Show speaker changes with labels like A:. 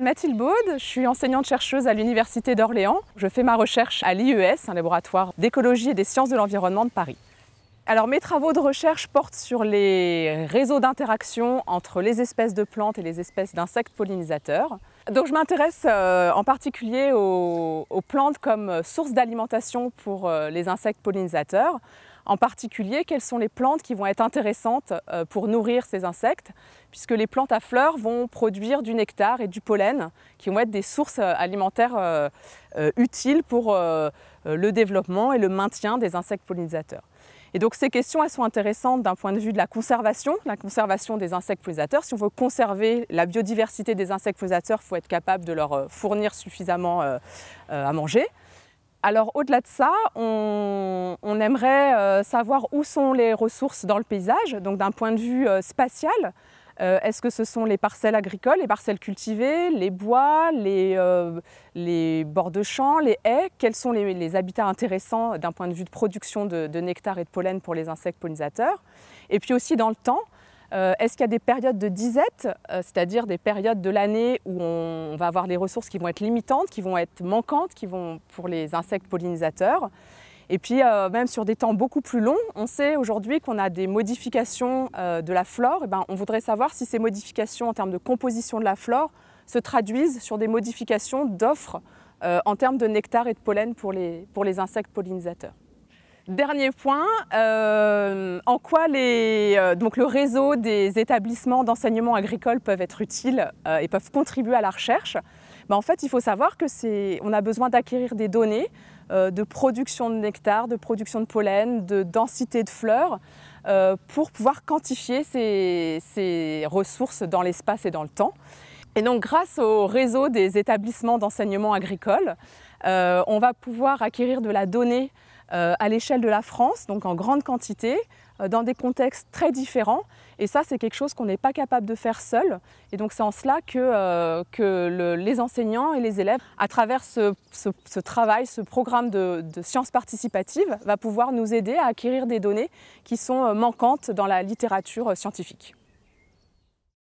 A: Mathilde Baude, je suis enseignante-chercheuse à l'Université d'Orléans. Je fais ma recherche à l'IES, un laboratoire d'écologie et des sciences de l'environnement de Paris. Alors mes travaux de recherche portent sur les réseaux d'interaction entre les espèces de plantes et les espèces d'insectes pollinisateurs. Donc je m'intéresse euh, en particulier aux, plantes comme source d'alimentation pour euh, les insectes pollinisateurs. En particulier, quelles sont les plantes qui vont être intéressantes euh, pour nourrir ces insectes, puisque les plantes à fleurs vont produire du nectar et du pollen, qui vont être des sources euh, alimentaires euh, utiles pour le développement et le maintien des insectes pollinisateurs. Et donc ces questions, elles sont intéressantes d'un point de vue de la conservation, la conservation des insectes pollinisateurs. Si on veut conserver la biodiversité des insectes pollinisateurs, il faut être capable de leur fournir suffisamment à manger. Alors au-delà de ça, on, aimerait euh, savoir où sont les ressources dans le paysage, donc d'un point de vue euh, spatial. Euh, est-ce que ce sont les parcelles agricoles, les parcelles cultivées, les bois, les, bords de champs, les haies Quels sont les, habitats intéressants d'un point de vue de production de, nectar et de pollen pour les insectes pollinisateurs Et puis aussi dans le temps, euh, est-ce qu'il y a des périodes de disette, euh, c'est-à-dire des périodes de l'année où on, va avoir des ressources qui vont être limitantes, qui vont être manquantes, qui vont pour les insectes pollinisateurs et puis euh, même sur des temps beaucoup plus longs, on sait aujourd'hui qu'on a des modifications de la flore. Et eh ben, on voudrait savoir si ces modifications en termes de composition de la flore se traduisent sur des modifications d'offres en termes de nectar et de pollen pour les, pour les insectes pollinisateurs. Dernier point, euh, en quoi euh, donc le réseau des établissements d'enseignement agricole peuvent être utiles euh, et peuvent contribuer à la recherche ben, En fait, il faut savoir que c'est, on a besoin d'acquérir des données de production de nectar, de production de pollen, de densité de fleurs, pour pouvoir quantifier ces, ces ressources dans l'espace et dans le temps. Et donc grâce au réseau des établissements d'enseignement agricole, on va pouvoir acquérir de la donnée euh, à l'échelle de la France, donc en grande quantité, euh, dans des contextes très différents. Et ça, c'est quelque chose qu'on n'est pas capable de faire seul. Et donc c'est en cela que, euh, que les enseignants et les élèves, à travers ce, travail, ce programme de, de, sciences participatives, va pouvoir nous aider à acquérir des données qui sont manquantes dans la littérature scientifique.